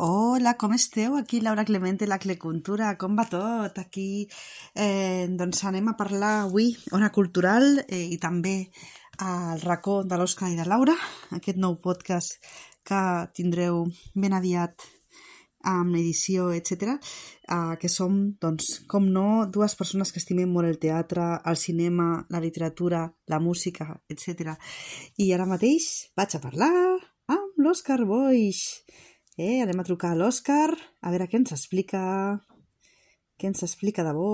Hola, com esteu? Aquí Laura Clemente, la Clecultura. Com va tot? Aquí eh, doncs anem a parlar avui Ona Cultural eh, i també al racó de l'Òscar i de Laura, aquest nou podcast que tindreu ben aviat amb edició, etc. Eh, que som, doncs, com no, dues persones que estimem molt el teatre, el cinema, la literatura, la música, etc. I ara mateix vaig a parlar amb l'Òscar Boix. Eh, anem a trucar a l'Òscar, a veure què ens explica, què ens explica de bo.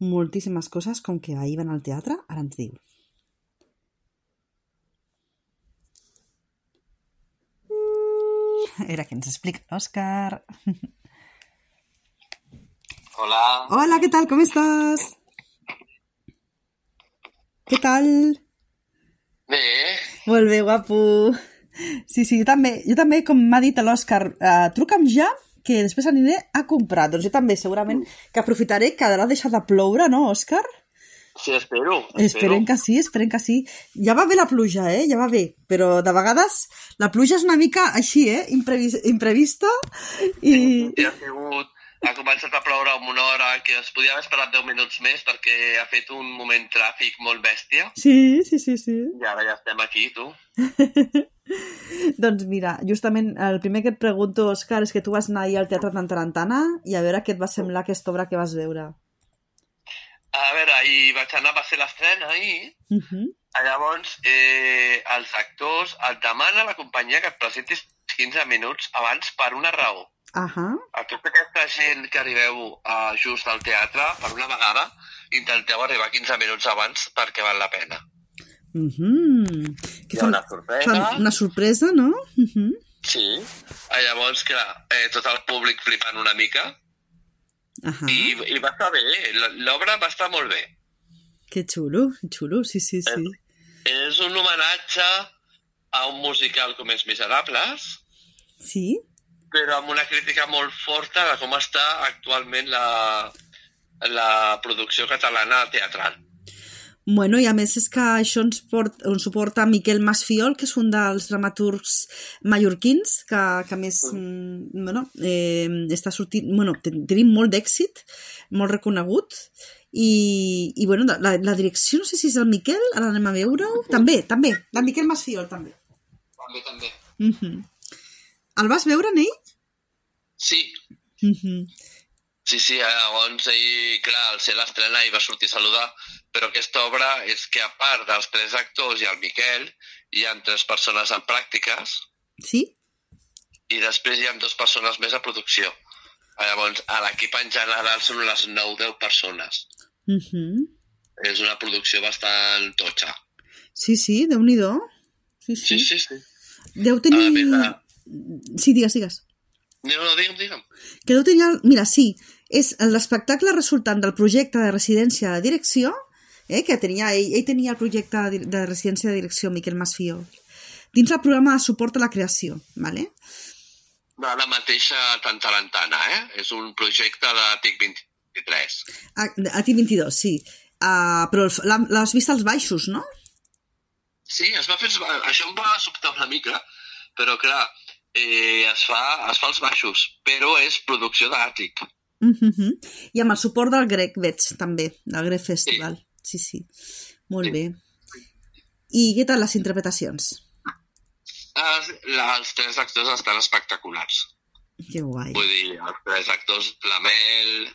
Moltíssimes coses, com que ahir van al teatre, ara ens diu. era que ens explica l'Òscar. Hola. Hola, què tal? Com estàs? Què tal? Bé. Molt bé, guapo. Sí, sí, jo també, jo també com m'ha dit l'Òscar, eh, truca'm ja que després aniré a comprar. Doncs jo també, segurament, que aprofitaré que ha deixat de ploure, no, Òscar? Sí, espero, espero. Esperem que sí, esperem que sí. Ja va bé la pluja, eh? Ja va bé. Però de vegades la pluja és una mica així, eh? Imprevis imprevista i... Sí, ha sigut ha començat a ploure amb una hora, que es podia haver esperat 10 minuts més perquè ha fet un moment tràfic molt bèstia. Sí, sí, sí, sí. I ara ja estem aquí, tu. doncs mira, justament el primer que et pregunto, Òscar, és que tu vas anar ahir al Teatre Tantarantana i a veure què et va semblar aquesta obra que vas veure. A veure, ahir vaig anar, va ser l'estrena ahir, uh -huh. llavors eh, els actors et demanen a la companyia que et presentis 15 minuts abans per una raó Uh -huh. A tota aquesta gent que arribeu a, eh, just al teatre, per una vegada, intenteu arribar 15 minuts abans perquè val la pena. Uh mhm. -huh. Que fan, una sorpresa. Fan una sorpresa, no? Uh mhm. -huh. Sí. Ah, llavors, clar, eh, tot el públic flipant una mica. Uh -huh. I, I va estar bé, eh? l'obra va estar molt bé. Que xulo, xulo, sí, sí, sí. És, és un homenatge a un musical com és Miserables. Sí però amb una crítica molt forta de com està actualment la, la producció catalana teatral. Bueno, i a més és que això ens, port, ens ho porta Miquel Masfiol, que és un dels dramaturgs mallorquins, que, que a més mm, mm bueno, eh, està sortint, bueno, tenim molt d'èxit, molt reconegut, i, i bueno, la, la direcció, no sé si és el Miquel, ara anem a veure-ho, mm-hmm. també, també, del Miquel Masfiol, també. També, també. Mm -hmm. El vas veure Ney? Sí. Mm -hmm. Sí, sí, llavors ell, clar, el ser l'estrena i va sortir a saludar, però aquesta obra és que a part dels tres actors i el Miquel, hi ha tres persones en pràctiques. Sí. I després hi ha dues persones més a producció. Llavors, a l'equip en general són les 9-10 persones. Uh mhm. -huh. És una producció bastant totxa. Sí, sí, déu nhi Sí, sí. sí, sí, sí. Deu tenir... A més, Sí, digues, digues. No, no, digue'm, digue'm. Que deu tenia... Mira, sí, és l'espectacle resultant del projecte de residència de direcció, eh, que tenia, ell, ell tenia el projecte de, de residència de direcció, Miquel Masfiol, dins el programa de suport a la creació, ¿vale? de la mateixa Tantarantana, eh? És un projecte de TIC23. Ah, a, a TIC22, sí. Uh, però l'has vist als baixos, no? Sí, es va fer... Això em va sobtar una mica, però clar, eh, es, fa, es fa als baixos, però és producció d'àtic. Mm -hmm. I amb el suport del Grec veig també, del Grec Festival. Sí, sí. sí. Molt sí. bé. I què tal les interpretacions? Els, els tres actors estan espectaculars. Que guai. Vull dir, els tres actors, la Mel,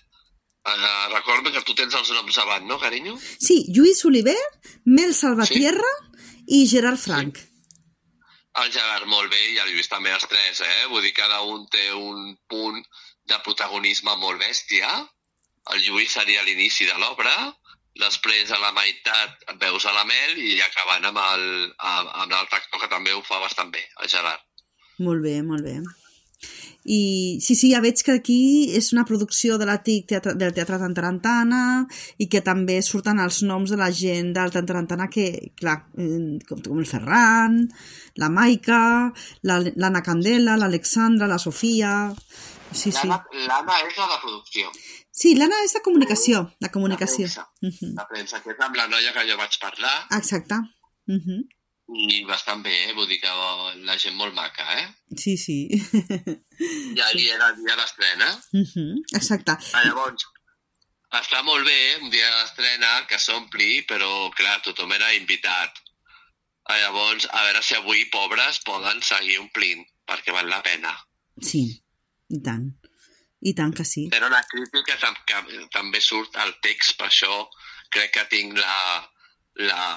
Eh, recorda que tu tens els noms abans, no, carinyo? Sí, Lluís Oliver, Mel Salvatierra sí. i Gerard Frank. Sí el Gerard molt bé i el Lluís també els tres, eh? Vull dir, cada un té un punt de protagonisme molt bèstia. El Lluís seria l'inici de l'obra, després a la meitat veus a la Mel i acabant amb el, amb amb actor que també ho fa bastant bé, el Gerard. Molt bé, molt bé. I sí, sí, ja veig que aquí és una producció de l'ATIC teatre, del Teatre Tantarantana i que també surten els noms de la gent del Tantarantana que, clar, eh, com, com el Ferran, la Maica, l'Anna la, Candela, l'Alexandra, la Sofia... Sí, sí. L'Anna és la de producció. Sí, l'Anna és de comunicació. La comunicació. La premsa, la premsa que és amb la noia que jo vaig parlar. Exacte. Uh -huh. I bastant bé, eh? vull dir que la gent molt maca, eh? Sí, sí. Ja sí. era el dia d'estrena. Uh -huh. Exacte. Ah, llavors, està molt bé un dia d'estrena que s'ompli, però clar, tothom era invitat. Llavors, a veure si avui, pobres, poden seguir omplint, perquè val la pena. Sí, i tant. I tant que sí. Era la crítica tam que també surt al text, per això crec que tinc la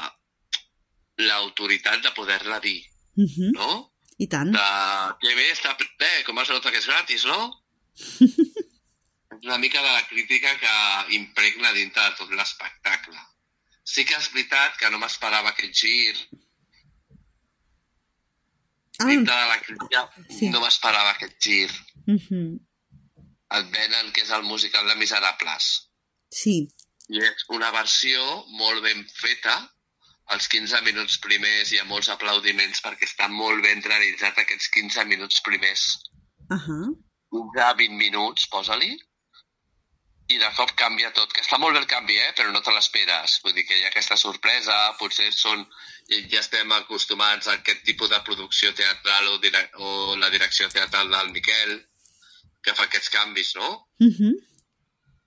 l'autoritat la, de poder-la dir, uh mhm. -huh. no? I tant. De, que bé, està eh, com es nota que és gratis, no? una mica de la crítica que impregna dintre de tot l'espectacle. Sí que és veritat que no m'esperava aquest gir, Ah. Dintre de la crítica sí. no m'esperava aquest gir. Uh mhm. -huh. Et venen que és el musical de Miserables. Sí. I és una versió molt ben feta, els 15 minuts primers hi ha molts aplaudiments perquè està molt ben realitzat aquests 15 minuts primers. Uh -huh. 15 20 minuts, posa-li, i de cop canvia tot, que està molt bé el canvi, eh? però no te l'esperes. Vull dir que hi ha aquesta sorpresa, potser són, ja estem acostumats a aquest tipus de producció teatral o, dire... o la direcció teatral del Miquel, que fa aquests canvis, no? Uh mhm. -huh.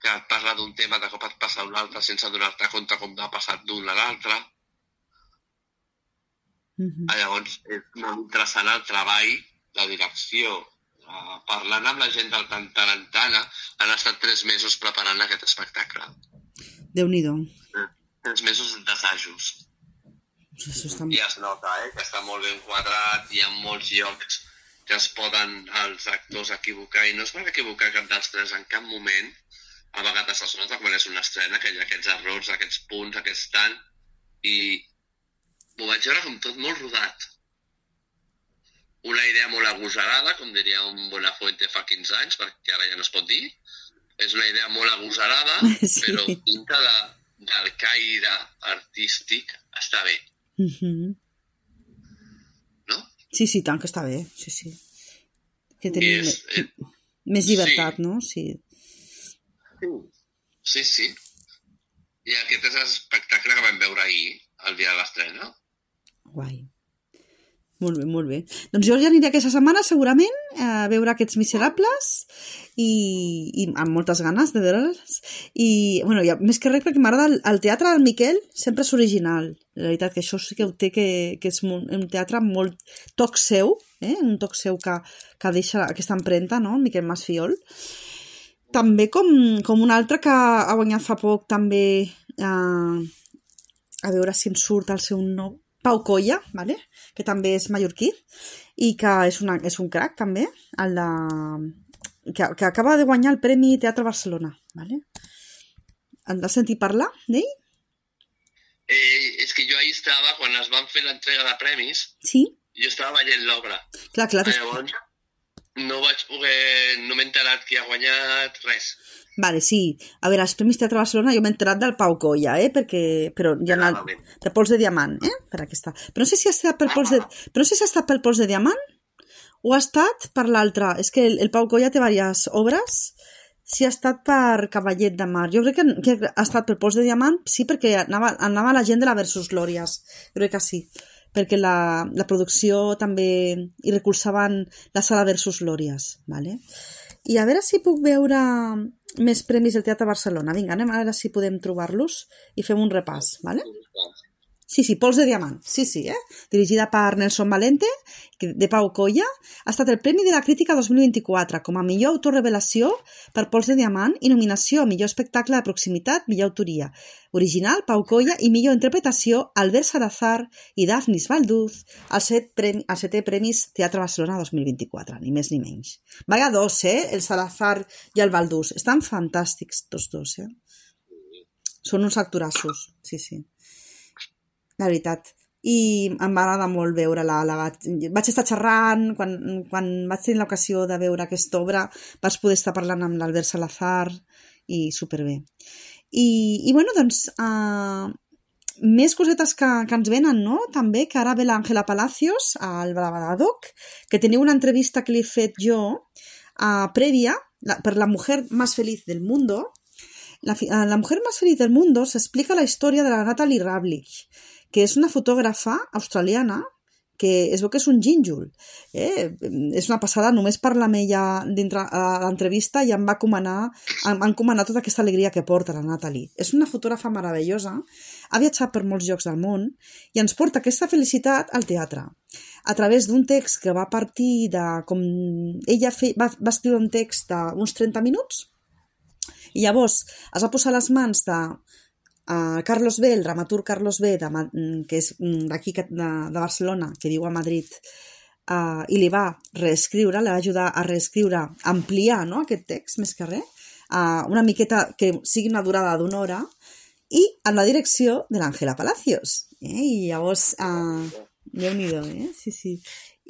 Que et parla d'un tema, de cop et passa un altre sense donar-te compte com ha passat d'un a l'altre. Uh mhm. -huh. Llavors, és molt interessant el treball de direcció Eh, parlant amb la gent del Tantarantana, han estat tres mesos preparant aquest espectacle. Déu-n'hi-do. Eh, tres mesos d'assajos. està... I es nota, eh, que està molt ben quadrat, hi ha molts llocs que es poden els actors equivocar, i no es van equivocar cap dels tres en cap moment, a vegades es nota quan és una estrena, que hi ha aquests errors, aquests punts, aquests tant, i ho vaig veure com tot molt rodat, una idea molt agosarada, com diria un Buenafuente fa 15 anys, perquè ara ja no es pot dir. És una idea molt agosarada, sí. però dintre de, del caire artístic està bé. Uh mhm. -huh. No? Sí, sí, tant que està bé. Sí, sí. Que tenim és, eh, més llibertat, sí. no? Sí. Sí, sí. I aquest és l'espectacle que vam veure ahir, el dia de l'estrena. Guai. Molt bé, molt bé. Doncs jo ja aniré aquesta setmana segurament a veure aquests miserables i, i amb moltes ganes de veure'ls. I, bueno, ja, més que res perquè m'agrada el, el teatre del Miquel, sempre és original. La veritat que això sí que ho té, que, que és un, un teatre molt toc seu, eh? un toc seu que, que deixa aquesta empremta, no? El Miquel Masfiol. També com, com un altre que ha guanyat fa poc també... Eh, a veure si em surt el seu nom Pau Colla, vale? que també és mallorquí i que és, una, és un crac també, el de, que, que acaba de guanyar el Premi Teatre Barcelona. Vale? Han de sentir parlar d'ell? Eh, és que jo ahir estava, quan es van fer l'entrega de premis, sí? jo estava ballant l'obra. Clar, clar. Llavors, no vaig poder, no m'he enterat qui ha guanyat, res. Vale, sí. A veure, els Premis Teatre Barcelona jo m'he enterat del Pau Colla, eh? Perquè, però ja no, la, de pols de diamant, eh? Per aquesta. Però no sé si ha estat per pols de, ah. però no sé si ha estat per pols de diamant o ha estat per l'altra. És que el, el Pau Colla té diverses obres si ha estat per Cavallet de Mar. Jo crec que, que ha estat per Pols de Diamant, sí, perquè anava, anava la gent de la Versus Glòries. Crec que sí, perquè la, la producció també hi recolzaven la sala Versus Glòries. Vale? I a veure si puc veure més premis del teatre Barcelona. Vinga, anem a veure si podem trobar-los i fem un repàs, vale? Sí, sí, Pols de Diamant, sí, sí, eh? Dirigida per Nelson Valente, de Pau Colla, ha estat el Premi de la Crítica 2024 com a millor autorrevelació revelació per Pols de Diamant i nominació a millor espectacle de proximitat, millor autoria. Original, Pau Colla, i millor interpretació, Albert Sarazar i Daphnis Valduz, al set premi, a setè Premis Teatre Barcelona 2024, ni més ni menys. Vaja dos, eh? El Salazar i el Valduz. Estan fantàstics tots dos, eh? Són uns actorassos, sí, sí de veritat. I em va agradar molt veure-la. La, vaig estar xerrant, quan, quan vaig tenir l'ocasió de veure aquesta obra, vaig poder estar parlant amb l'Albert Salazar i superbé. I, i bueno, doncs, uh, més cosetes que, que ens venen, no? També, que ara ve l'Àngela Palacios, al Bravadoc, que teniu una entrevista que li he fet jo uh, prèvia la, per la mujer més feliç del mundo. La, eh, la mujer més feliç del mundo s'explica la història de la Natalie Rablich, que és una fotògrafa australiana que es veu que és un gínjol. Eh? És una passada, només per la meia dintre l'entrevista ja em va encomanar, em va encomanar tota aquesta alegria que porta la Natalie. És una fotògrafa meravellosa, ha viatjat per molts llocs del món i ens porta aquesta felicitat al teatre a través d'un text que va partir de com ella fe, va, va escriure un text d'uns 30 minuts i llavors es va posar les mans de a Carlos B, el dramaturg Carlos B, de, mm, que és mm, d'aquí, de, de Barcelona, que diu a Madrid, uh, i li va reescriure, la va ajudar a reescriure, a ampliar no, aquest text, més que res, uh, una miqueta que sigui una durada d'una hora, i en la direcció de l'Àngela Palacios. Eh? I llavors... Uh, eh, déu nhi eh? Sí, sí.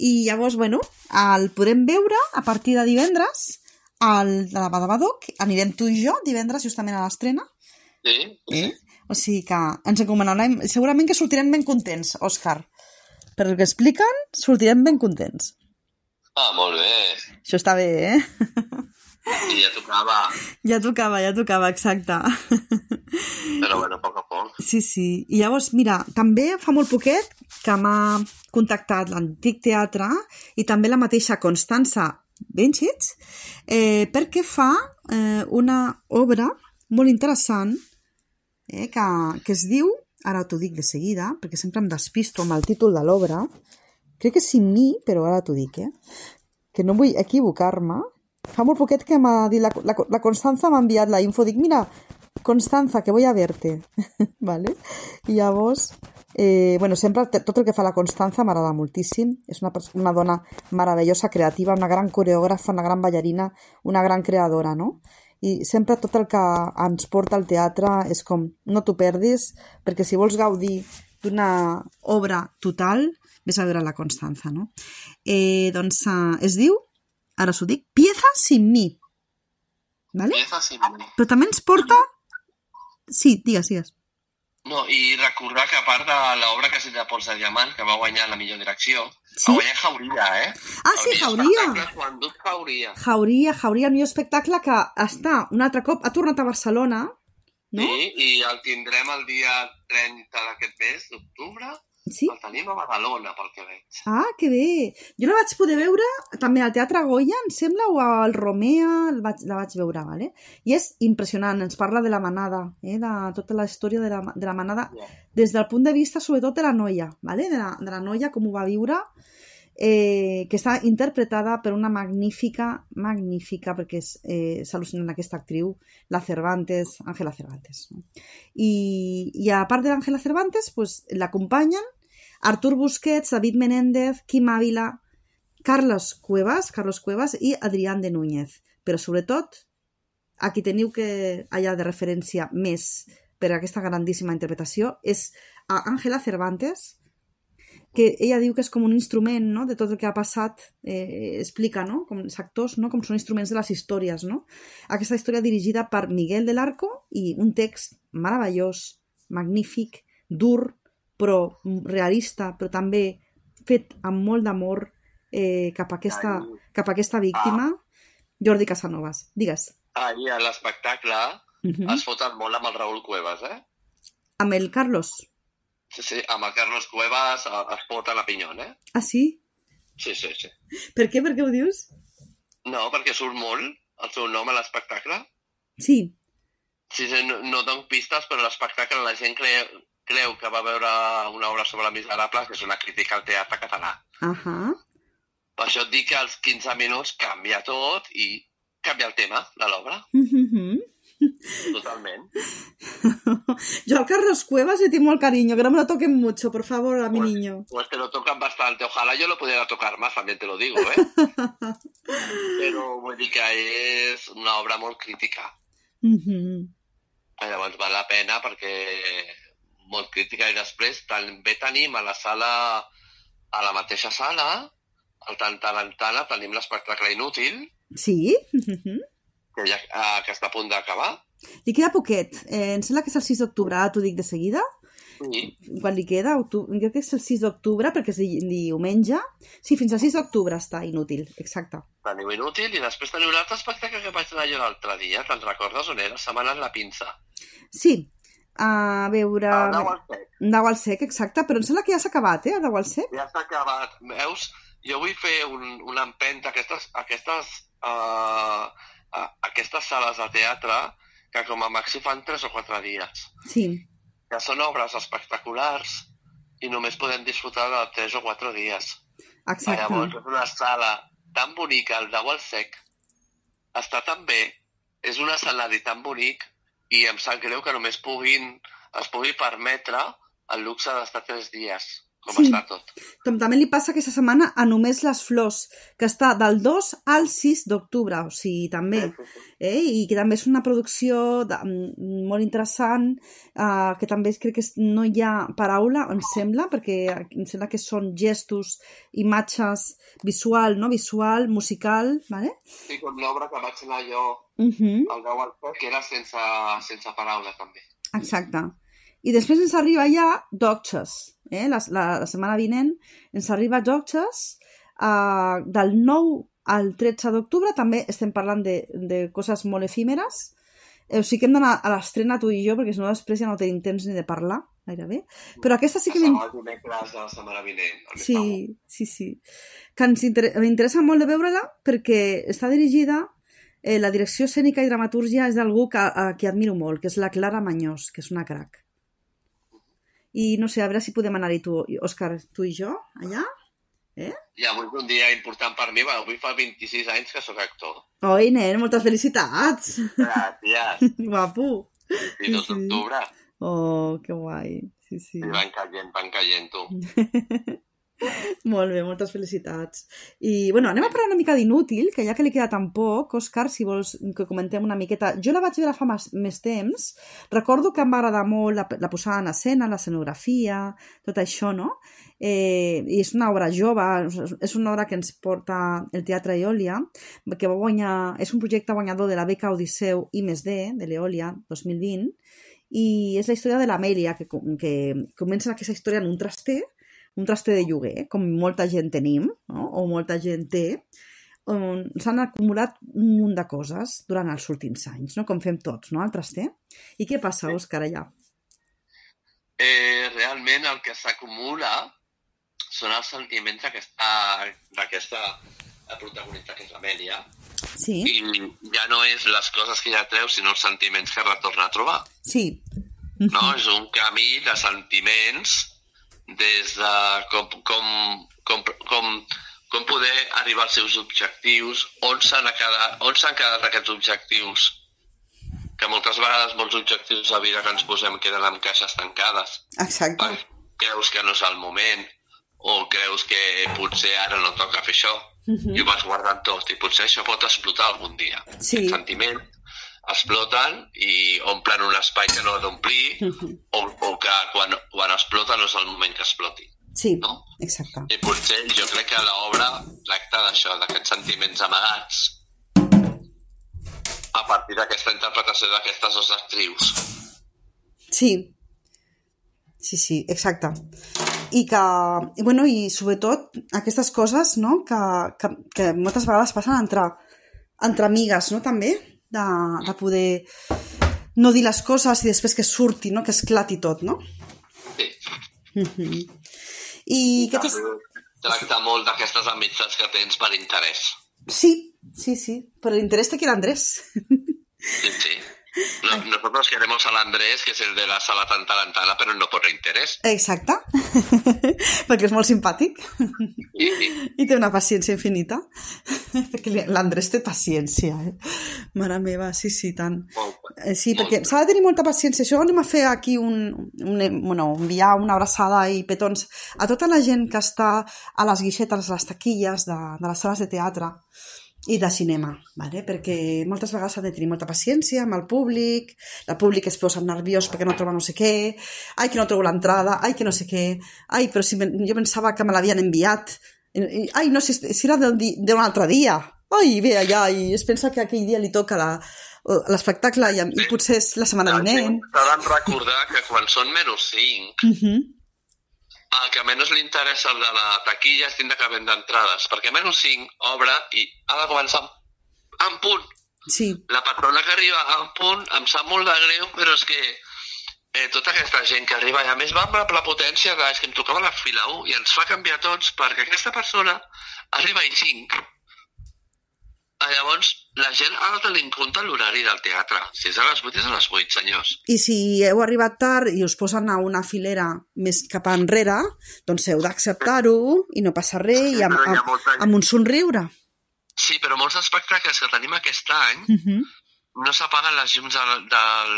I llavors, bueno, el podem veure a partir de divendres al, a la Badabadoc. Anirem tu i jo divendres justament a l'estrena Sí. sí. Eh? O sigui que ens encomanarem... Segurament que sortirem ben contents, Òscar. Per el que expliquen, sortirem ben contents. Ah, molt bé. Això està bé, eh? I ja tocava. Ja tocava, ja tocava, exacte. Però bueno, a poc a poc. Sí, sí. I llavors, mira, també fa molt poquet que m'ha contactat l'Antic Teatre i també la mateixa Constança Benchitz eh, perquè fa eh, una obra molt interessant eh, que, que es diu, ara t'ho dic de seguida, perquè sempre em despisto amb el títol de l'obra, crec que sin mi, però ara t'ho dic, eh? que no vull equivocar-me. Fa molt poquet que m'ha dit la, la, la Constanza m'ha enviat la info, dic, mira, Constanza, que vull a verte, vale? I llavors, eh, bueno, sempre tot el que fa la Constanza m'agrada moltíssim. És una, una dona meravellosa, creativa, una gran coreògrafa, una gran ballarina, una gran creadora, no? i sempre tot el que ens porta al teatre és com no t'ho perdis perquè si vols gaudir d'una obra total ves a veure la Constanza no? eh, doncs eh, es diu ara s'ho dic, Pieza sin mi vale? Pieza sin mi però també ens porta sí, digues, digues no, i recordar que a part de l'obra que s'hi de Pols de Diamant, que va guanyar la millor direcció, sí? va guanyar Jauria, eh? Ah, el sí, Jauria! Jauria. Jauria, Jauria, el millor espectacle que està un altre cop, ha tornat a Barcelona, no? Sí, i el tindrem el dia 30 d'aquest mes, d'octubre, Sí? El tenim a Badalona, pel que veig. Ah, que bé! Jo la vaig poder veure també al Teatre Goya, em sembla, o al Romea, la vaig, la vaig veure, vale? I és impressionant, ens parla de la manada, eh? de tota la història de la, de la manada, yeah. des del punt de vista, sobretot, de la noia, vale? de, la, de la noia, com ho va viure, eh, que està interpretada per una magnífica, magnífica, perquè és, eh, és al·lucinant aquesta actriu, la Cervantes, Ángela Cervantes. I, i a part de l'Àngela Cervantes, pues, l'acompanyen Artur Busquets, David Menéndez, Quim Ávila, Carlos Cuevas, Carlos Cuevas i Adrián de Núñez. Però sobretot, aquí teniu que allà de referència més per a aquesta grandíssima interpretació és a Ángela Cervantes, que ella diu que és com un instrument no? de tot el que ha passat, eh, explica no? com els actors, no? com són instruments de les històries. No? Aquesta història dirigida per Miguel de l'Arco i un text meravellós, magnífic, dur, però realista, però també fet amb molt d'amor eh, cap, a aquesta, cap a aquesta víctima, ah. Jordi Casanovas. Digues. Ahir a l'espectacle uh mhm. -huh. es foten molt amb el Raül Cuevas, eh? Amb el Carlos. Sí, sí, amb el Carlos Cuevas es pot a la pinyon, eh? Ah, sí? Sí, sí, sí. Per què? Per què ho dius? No, perquè surt molt el seu nom a l'espectacle. Sí. Sí, sí no, no dono pistes, però l'espectacle la gent creu, creu que va veure una obra sobre la miserable, que és una crítica al teatre català. Uh -huh. Per això et dic que als 15 minuts canvia tot i canvia el tema de l'obra. Uh mhm, -huh. Mhm. Totalment. Jo al Carlos Cuevas he tengo molt cariño, que no me lo toquen mucho, por favor, a mi pues, niño. Pues te lo tocan bastante. Ojalá yo lo pudiera tocar más, también te lo digo, ¿eh? Pero vull dir que és una obra molt crítica. Uh -huh. Llavors val la pena perquè molt crítica i després també tenim a la sala a la mateixa sala al tant tenim l'espectacle inútil sí? Uh -huh que, ja, uh, que està a punt d'acabar. Li queda poquet. Eh, em sembla que és el 6 d'octubre, ara t'ho dic de seguida. Sí. Quan li queda? Octubre, jo crec que és el 6 d'octubre, perquè és diumenge. Sí, fins al 6 d'octubre està inútil, exacte. Teniu inútil i després teniu un altre espectacle que vaig anar jo l'altre dia, te'n recordes on era? Setmana en la pinça. Sí, a veure... El Dau al Sec. al Sec, exacte, però em sembla que ja s'ha acabat, eh, el Dau al Sec. Ja s'ha acabat. Veus? Jo vull fer un, un empenta, aquestes, aquestes uh, a aquestes sales de teatre que com a màxim fan tres o quatre dies. Sí. Que són obres espectaculars i només podem disfrutar de tres o quatre dies. Exacte. Llavors és una sala tan bonica, el Dau al Sec, està tan bé, és un escenari tan bonic i em sap greu que només puguin, es pugui permetre el luxe d'estar tres dies com sí. està tot. Com també li passa aquesta setmana a Només les flors, que està del 2 al 6 d'octubre, o sigui, també. Eh, eh? I que també és una producció de, mm, molt interessant, eh, que també crec que no hi ha paraula, em sembla, perquè em sembla que són gestos, imatges, visual, no? Visual, musical, vale? Sí, com l'obra que vaig anar jo uh mhm. -huh. al Gau que era sense, sense paraula, també. Exacte. I després ens arriba ja Doctors. Eh? La, la, la setmana vinent ens arriba Doctors eh, del 9 al 13 d'octubre. També estem parlant de, de coses molt efímeres. Eh, o sigui que hem d'anar a l'estrena tu i jo, perquè si no després ja no tenim temps ni de parlar gairebé. Però aquesta sí que... el dimecres de la setmana vinent. Sí, sí, sí. Que ens inter... interessa molt de veure-la perquè està dirigida... Eh, la direcció escènica i dramatúrgia és d'algú que, a, que admiro molt, que és la Clara Manyós, que és una crack i no sé, a veure si podem anar-hi tu, Òscar, tu i jo, allà. Eh? I avui és un dia important per mi, avui fa 26 anys que sóc actor. Oi, nen, moltes felicitats! Gràcies! Guapo! I 2 sí. Oh, que guai. Sí, sí. I van caient, van caient, tu. Molt bé, moltes felicitats. I, bueno, anem a parlar una mica d'inútil, que ja que li queda tan poc, Òscar, si vols que comentem una miqueta. Jo la vaig veure fa més, més temps. Recordo que em va agradar molt la, la posada en escena, l'escenografia, tot això, no? Eh, I és una obra jove, és una obra que ens porta el Teatre Eòlia, que va guanyar, és un projecte guanyador de la beca Odisseu I més D, de l'Eòlia, 2020, i és la història de l'Amèlia, que, que comença aquesta història en un traster, un traster de lloguer, com molta gent tenim, no? o molta gent té, on s'han acumulat un munt de coses durant els últims anys, no? com fem tots, no? el traster. I què passa, Òscar, allà? Eh, realment el que s'acumula són els sentiments d'aquesta protagonista, que és l'Amèlia. Sí. I ja no és les coses que ja treu, sinó els sentiments que retorna a trobar. Sí. No? És un camí de sentiments des de com, com, com, com, com poder arribar als seus objectius, on s'han quedat, on quedat aquests objectius, que moltes vegades molts objectius de vida que ens posem queden amb caixes tancades. Exacte. Perquè creus que no és el moment, o creus que potser ara no toca fer això, uh mhm. -huh. i ho vas guardant tot, i potser això pot explotar algun dia. Sí. Aquest sentiment exploten i omplen un espai que no ha d'omplir o, o que quan, quan explota no és el moment que exploti. Sí, no? exacte. I potser jo crec que l'obra tracta d'això, d'aquests sentiments amagats a partir d'aquesta interpretació d'aquestes dues actrius. Sí, sí, sí, exacte. I que, i, bueno, i sobretot aquestes coses, no?, que, que, que moltes vegades passen entre, entre amigues, no?, també de, de poder no dir les coses i després que surti, no? que esclati tot, no? Sí. Mm -hmm. I què t'has... Tracta molt d'aquestes amistats que tens per interès. Sí, sí, sí. Per l'interès té aquí l'Andrés. Sí, sí. Nosotros queremos al Andrés, que es el de la sala tan talentada, pero no por interés. Exacte, perquè és molt simpàtic I, i... i té una paciència infinita, perquè l'Andrés té paciència, eh? Mare meva, sí, sí, tant. Molt, eh, sí, molt. perquè s'ha de tenir molta paciència. Això anem a fer aquí un, un, bueno, enviar una abraçada i petons a tota la gent que està a les guixetes, a les taquilles de, de les sales de teatre, i de cinema, vale? perquè moltes vegades s'ha de tenir molta paciència amb el públic, el públic es posa nerviós perquè no troba no sé què, ai que no trobo l'entrada, ai que no sé què, ai però si me, jo pensava que me l'havien enviat, ai no, si, si era d'un altre dia, ai ve allà i es pensa que aquell dia li toca l'espectacle i, i potser és la setmana vinent. S'ha de recordar que quan són menys 5 uh -huh el ah, que menys li interessa el de la taquilla és tindre que vendre entrades, perquè menys 5 obre i ha de començar en punt. Sí. La patrona que arriba en punt em sap molt de greu, però és que eh, tota aquesta gent que arriba, i a més va amb la potència de, és que em tocava la fila 1 i ens fa canviar tots perquè aquesta persona arriba i 5 Ah, llavors, la gent tenir en compte l'horari del teatre. Si és a les 8, és a les 8, senyors. I si heu arribat tard i us posen a una filera més cap enrere, doncs heu d'acceptar-ho i no passa res, sí, i amb, amb, amb un somriure. Sí, però molts espectacles que tenim aquest any uh mhm. -huh. no s'apaguen les llums del, del,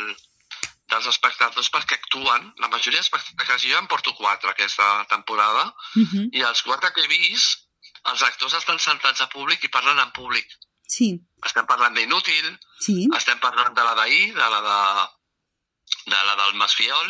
dels espectadors perquè actuen. La majoria d'espectacles, jo en porto quatre aquesta temporada, uh mhm. -huh. i els quatre que he vist, els actors estan sentats a públic i parlen en públic Sí. Estem parlant d'Inútil, sí. estem parlant de la d'ahir, de la de de la del Masfiol.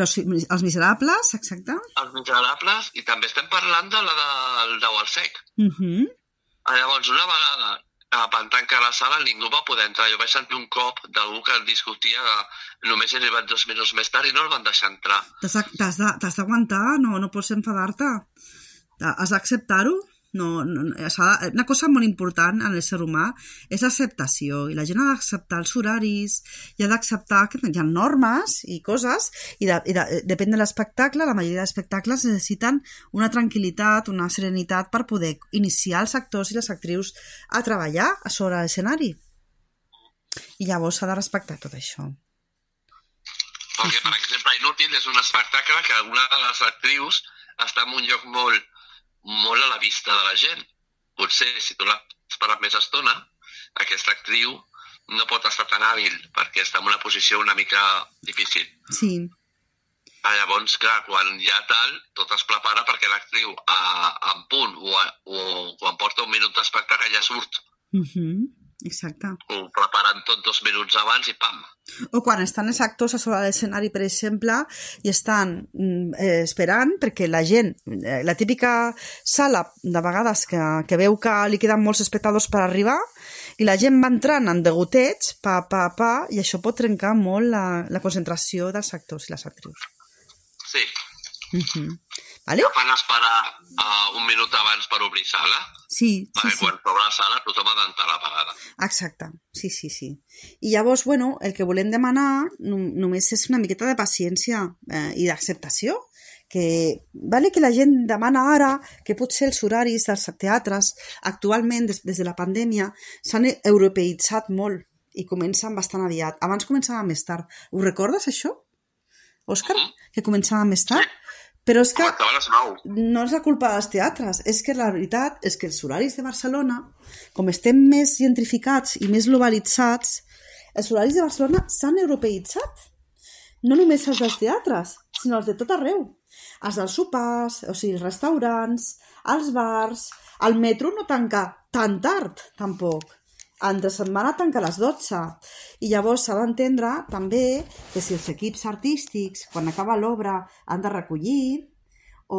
Los, els Miserables, exacte. Els Miserables, i també estem parlant de la del al Sec. Uh mhm. ah, -huh. Llavors, una vegada van tancar la sala, ningú va poder entrar. Jo vaig sentir un cop d'algú que discutia que només he arribat dos minuts més tard i no el van deixar entrar. T'has d'aguantar, no, no pots enfadar-te. Has d'acceptar-ho? No, no, una cosa molt important en el ser humà és l'acceptació i la gent ha d'acceptar els horaris i ha d'acceptar que hi ha normes i coses i, de, i de, depèn de l'espectacle, la majoria d'espectacles necessiten una tranquil·litat, una serenitat per poder iniciar els actors i les actrius a treballar a sobre l'escenari i llavors s'ha de respectar tot això perquè per exemple Inútil és un espectacle que alguna de les actrius està en un lloc molt molt a la vista de la gent. Potser, si tu l'has parlat més estona, aquesta actriu no pot estar tan hàbil perquè està en una posició una mica difícil. Sí. Ah, llavors, clar, quan hi ha tal, tot es prepara perquè l'actriu en punt o, a, o quan porta un minut d'espectacle ja surt. Uh mhm. -huh. Exacte. Ho preparen tot dos minuts abans i pam. O quan estan els actors a sobre l'escenari, per exemple, i estan mm, eh, esperant perquè la gent, eh, la típica sala de vegades que, que veu que li queden molts espectadors per arribar i la gent va entrant en degoteig, pa, pa, pa, i això pot trencar molt la, la concentració dels actors i les actrius. Sí. Uh mhm. -huh. Vale? Que fan esperar uh, un minut abans per obrir sala. Sí, sí, sí, quan s'obre la sala tothom ha d'entrar a la parada. Exacte, sí, sí, sí. I llavors, bueno, el que volem demanar només és una miqueta de paciència eh, i d'acceptació, que, vale que la gent demana ara que potser els horaris dels teatres actualment, des, des de la pandèmia, s'han europeïtzat molt i comencen bastant aviat. Abans començava més tard. Ho recordes, això, Òscar? Uh mm-hmm. -huh. Que començava més tard? Sí. Però és que no és la culpa dels teatres, és que la veritat és que els horaris de Barcelona, com estem més gentrificats i més globalitzats, els horaris de Barcelona s'han europeïtzat. No només els dels teatres, sinó els de tot arreu. Els dels sopars, o sigui, els restaurants, els bars... El metro no tanca tan tard, tampoc entre setmana tanca a les 12 i llavors s'ha d'entendre també que si els equips artístics quan acaba l'obra han de recollir o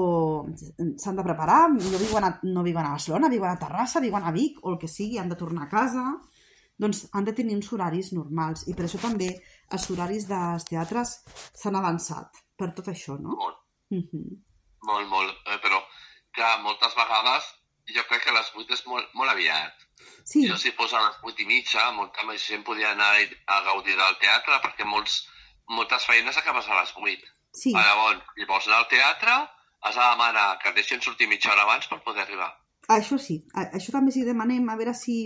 s'han de preparar, no viuen, a, no viuen a Barcelona, viuen a Terrassa, viuen a Vic o el que sigui, han de tornar a casa, doncs han de tenir uns horaris normals i per això també els horaris dels teatres s'han avançat per tot això, no? Molt, mm -hmm. molt, molt. Eh, però, clar, moltes vegades jo crec que les 8 és molt, molt aviat Sí. Si no s'hi posa a les 8 i mitja, molta més gent podia anar a gaudir del teatre perquè molts, moltes feines acabes a les 8. Sí. Ara, bon, si vols anar al teatre, has de demanar que et deixin sortir mitja hora abans per poder arribar. Això sí, això també si demanem, a veure si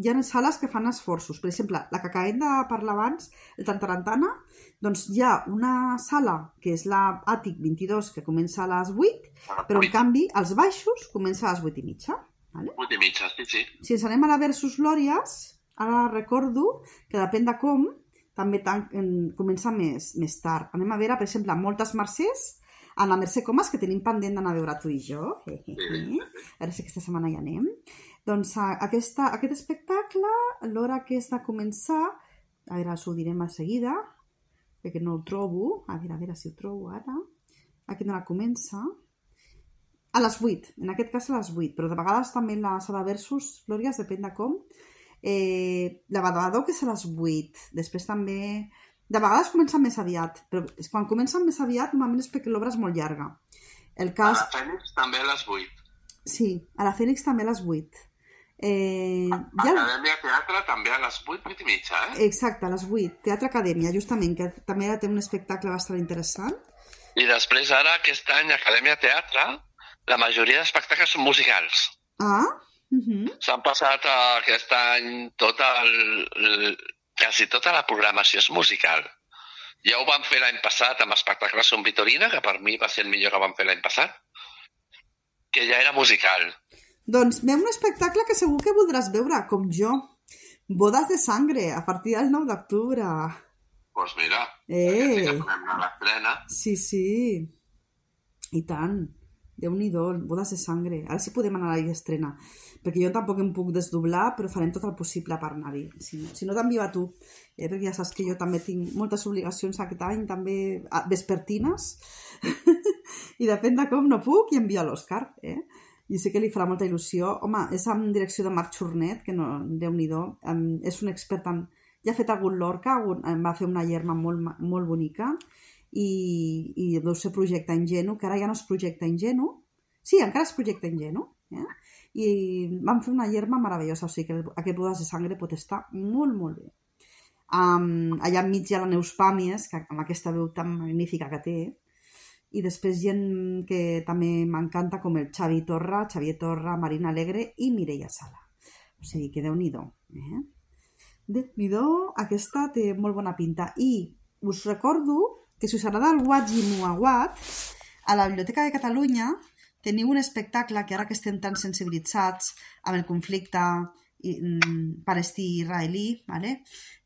hi ha sales que fan esforços. Per exemple, la que acabem de parlar abans, el Tantarantana, doncs hi ha una sala que és la 22 que comença a les 8, però en canvi els baixos comença a les 8 i mitja. Vale? Ho de mitja, sí, sí. Si ens anem a la Versus Glòries, ara recordo que depèn de com, també tan, en, comença més, més tard. Anem a veure, per exemple, moltes mercès a la Mercè Comas, que tenim pendent d'anar a veure tu i jo. Eh, eh, eh. A veure si aquesta setmana hi anem. Doncs a, aquesta, aquest espectacle, l'hora que és de començar, a veure, us ho direm a seguida, perquè no el trobo. A veure, a veure si ho trobo ara. Aquí no la comença? a les 8, en aquest cas a les 8, però de vegades també en la sala versus, Glòries, depèn de com. Eh, la Badabadó, que és a les 8, després també... De vegades comença més aviat, però és quan comença més aviat normalment és perquè l'obra és molt llarga. El cas... A la Fènix també a les 8. Sí, a la Fènix també a les 8. Eh, ja... Acadèmia Teatre també a les 8, 8 i mitja, eh? Exacte, a les 8. Teatre Acadèmia, justament, que també té un espectacle bastant interessant. I després ara aquest any Acadèmia Teatre la majoria d'espectacles són musicals. Ah? Uh mhm. -huh. S'han passat aquest any tot el, el, quasi tota la programació és musical. Ja ho vam fer l'any passat amb espectacles Son Vitorina, que per mi va ser el millor que vam fer l'any passat, que ja era musical. Doncs ve un espectacle que segur que voldràs veure, com jo. Bodes de sangre, a partir del 9 d'octubre. Doncs pues mira, eh. ja que podem anar a l'estrena. Sí, sí. I tant de un idol, bodes de sangre. Ara sí podem anar a la estrena, perquè jo tampoc em puc desdoblar, però farem tot el possible per anar-hi. Si, no, si no, a tu, eh? perquè ja saps que jo també tinc moltes obligacions aquest any, també vespertines, i depèn de com no puc, i envia l'Òscar, eh? i sé que li farà molta il·lusió. Home, és en direcció de Marc Jornet, que no, déu nhi um, és un expert en... Ja ha fet algun Lorca, algun, va fer una germa molt, molt bonica, i, i deu ser projecte ingenu, que ara ja no es projecta ingenu, sí, encara es projecta ingenu, eh? i van fer una germa meravellosa, o sigui que aquest Bodes de Sangre pot estar molt, molt bé. Um, allà enmig hi ha la Neus Pàmies, que, amb aquesta veu tan magnífica que té, i després gent que també m'encanta com el Xavi Torra, Xavier Torra, Marina Alegre i Mireia Sala. O sigui que déu-n'hi-do. Eh? déu nhi do aquesta té molt bona pinta. I us recordo que si us agrada el Wagi Muawat, a la Biblioteca de Catalunya teniu un espectacle que ara que estem tan sensibilitzats amb el conflicte mm, palestí-israelí, vale?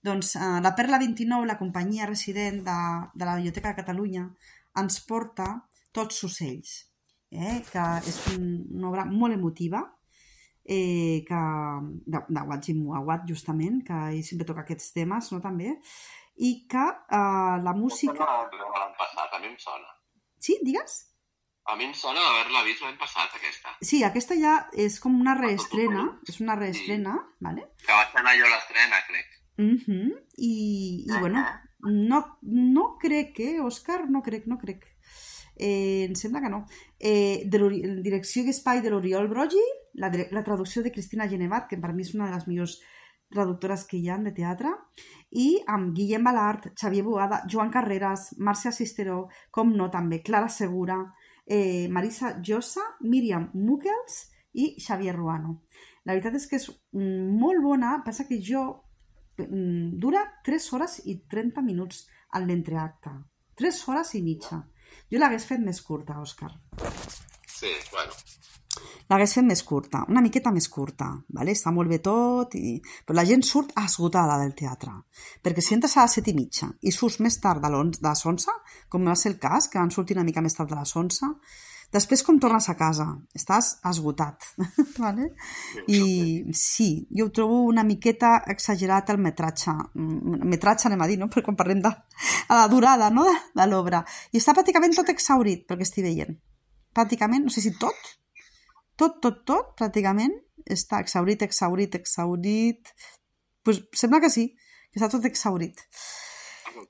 doncs eh, la Perla 29, la companyia resident de, de la Biblioteca de Catalunya, ens porta Tots ocells, eh? que és un, una obra molt emotiva, eh, que, de, de Wajim Wawat, justament, que ell sempre toca aquests temes, no, també, i que uh, la música... L'any passat, a mi em sona. Sí, digues? A mi em sona dhaver la vist l'any passat, aquesta. Sí, aquesta ja és com una reestrena, és una reestrena, sí. vale? Que vaig anar jo a l'estrena, crec. Uh -huh. I, i bueno, no, no crec, eh, Òscar? No crec, no crec. Eh, em sembla que no. Eh, de direcció i espai de l'Oriol Brogi, la, la traducció de Cristina Genevat, que per mi és una de les millors traductora esquillant de teatre, i amb Guillem Balart, Xavier Boada, Joan Carreras, Marcia Cisteró, com no també, Clara Segura, eh, Marisa Josa, Míriam Muckels i Xavier Ruano. La veritat és que és mm, molt bona, passa que jo mm, dura 3 hores i 30 minuts en l'entreacte. 3 hores i mitja. Jo l'hagués fet més curta, Òscar. Sí, bueno, l'hagués fet més curta, una miqueta més curta, vale? està molt bé tot, i... però la gent surt esgotada del teatre, perquè si entres a les set i mitja i surts més tard de, de les 11, com va ser el cas, que van sortir una mica més tard de les 11, després com tornes a casa, estàs esgotat, vale? i sí, jo ho trobo una miqueta exagerat el metratge, mm, metratge anem a dir, no? per quan parlem de, de la durada no? de, de l'obra, i està pràcticament tot exaurit, perquè estic veient, pràcticament, no sé si tot, tot, tot, tot, pràcticament, està exaurit, exaurit, exaurit... Pues sembla que sí, que està tot exaurit.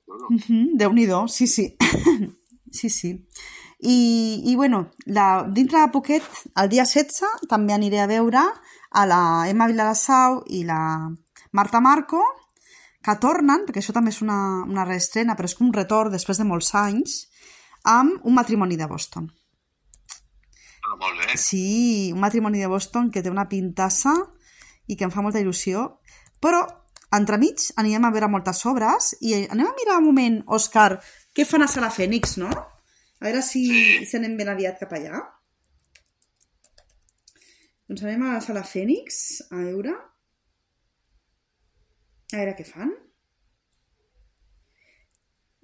Mm -hmm, Déu-n'hi-do, sí, sí. sí, sí. I, i bueno, la, dintre de poquet, el dia 16, també aniré a veure a la Emma Vilarassau i la Marta Marco, que tornen, perquè això també és una, una reestrena, però és com un retorn després de molts anys, amb un matrimoni de Boston molt bé. Sí, un matrimoni de Boston que té una pintassa i que em fa molta il·lusió. Però, entremig, anirem a veure moltes obres i anem a mirar un moment, Òscar, què fan a Sala Fènix, no? A veure si, sí. si anem ben aviat cap allà. Doncs anem a la Sala Fènix, a veure... A veure què fan.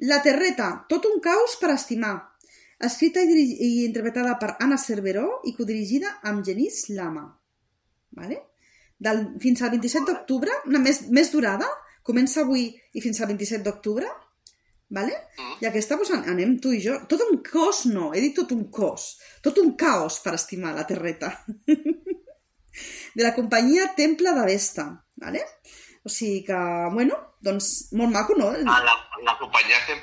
La terreta, tot un caos per estimar escrita i, i interpretada per Anna Cerveró i codirigida amb Genís Lama. Vale? Del, fins al 27 d'octubre, una més, més durada, comença avui i fins al 27 d'octubre, vale? i aquesta pues, anem tu i jo. Tot un cos no, he dit tot un cos, tot un caos per estimar la terreta. de la companyia Temple Vesta. Vale? O sigui que, bueno, doncs molt maco, no? Ah, la, la companyia de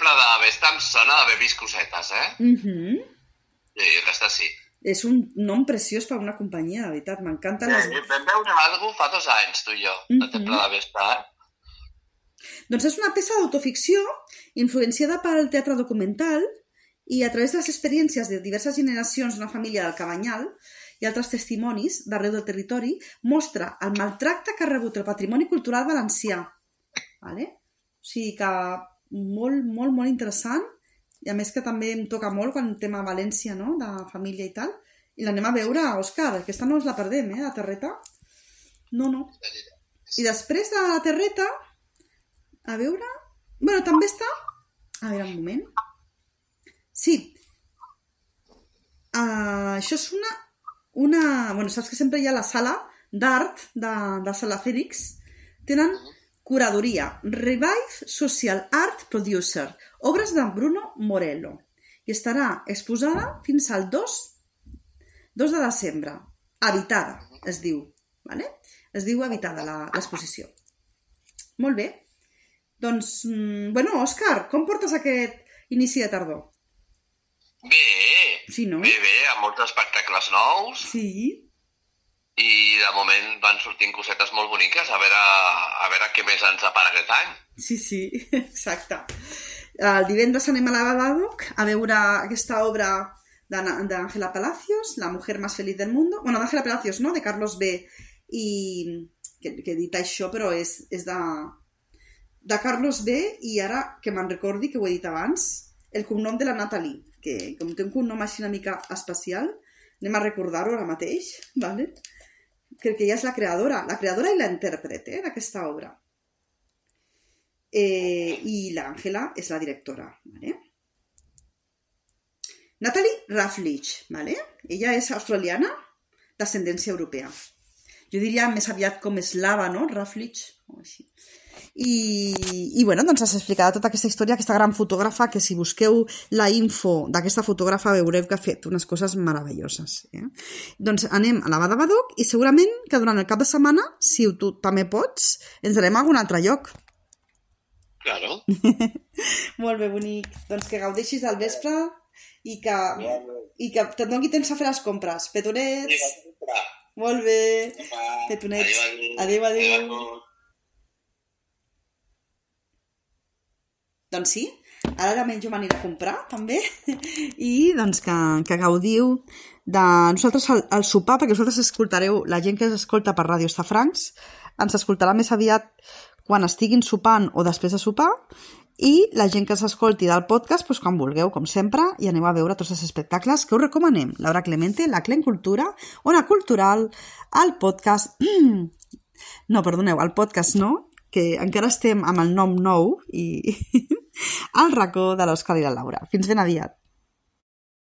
Vesta em sona d'haver vist cosetes, eh? Mhm. Uh -huh. Sí, aquesta sí. És un nom preciós per una companyia, de veritat, m'encanta. Sí, les... Vam veure alguna fa dos anys, tu i jo, mm -hmm. de mhm. Temple eh? Doncs és una peça d'autoficció influenciada pel teatre documental i a través de les experiències de diverses generacions d'una família del Cabanyal i altres testimonis d'arreu del territori mostra el maltracte que ha rebut el patrimoni cultural valencià. Vale? O sigui que molt, molt, molt interessant i a més que també em toca molt quan el tema València, no?, de família i tal. I l'anem a veure, Òscar, aquesta no és la perdem, eh, la terreta. No, no. I després de la terreta, a veure... bueno, també està... A veure, un moment. Sí. Uh, això és una una... Bueno, saps que sempre hi ha la sala d'art de, de Sala Fènix? Tenen curadoria Revive Social Art Producer, obres de Bruno Morello, i estarà exposada fins al 2, 2 de desembre. Habitada, es diu. Vale? Es diu Habitada l'exposició. Molt bé. Doncs, mm, bueno, Òscar, com portes aquest inici de tardor? Bé, sí, no? bé, bé, amb molts espectacles nous. Sí. I de moment van sortint cosetes molt boniques, a veure, a veure què més ens apara aquest any. Sí, sí, exacte. El divendres anem a la Badoc a veure aquesta obra d'Àngela Palacios, La mujer más feliz del mundo. Bueno, d'Àngela Palacios, no? De Carlos B. I que, que dit això, però és, és de, de Carlos B. I ara que me'n recordi, que ho he dit abans, el cognom de la Natalie que com tinc un nom així una mica especial, anem a recordar-ho ara mateix, vale? crec que ella és la creadora, la creadora i la intèrpret eh, d'aquesta obra. Eh, I l'Àngela és la directora. Vale? Natalie Raflich, vale? ella és australiana, d'ascendència europea. Jo diria més aviat com eslava, no? Raflich, o així. I, i bueno, doncs has explicat tota aquesta història, aquesta gran fotògrafa, que si busqueu la info d'aquesta fotògrafa veureu que ha fet unes coses meravelloses. Eh? Doncs anem a la Bada Badoc i segurament que durant el cap de setmana, si tu també pots, ens anem a algun altre lloc. Claro. Molt bé, bonic. Doncs que gaudeixis al vespre i que, i que te doni temps a fer les compres. Petonets. Molt bé. Petonets. Adéu, adéu. adéu. adéu. Doncs sí, ara ja menys m'aniré a comprar, també, i doncs que, que gaudiu de nosaltres al, al sopar, perquè vosaltres escoltareu, la gent que s'escolta per ràdio està francs, ens escoltarà més aviat quan estiguin sopant o després de sopar, i la gent que s'escolti del podcast, doncs quan vulgueu, com sempre, i aneu a veure tots els espectacles que us recomanem. Laura Clemente, la Clen Cultura, Ona Cultural, el podcast... no, perdoneu, el podcast no, que encara estem amb el nom nou i al racó de l'Òscar i la Laura. Fins ben aviat.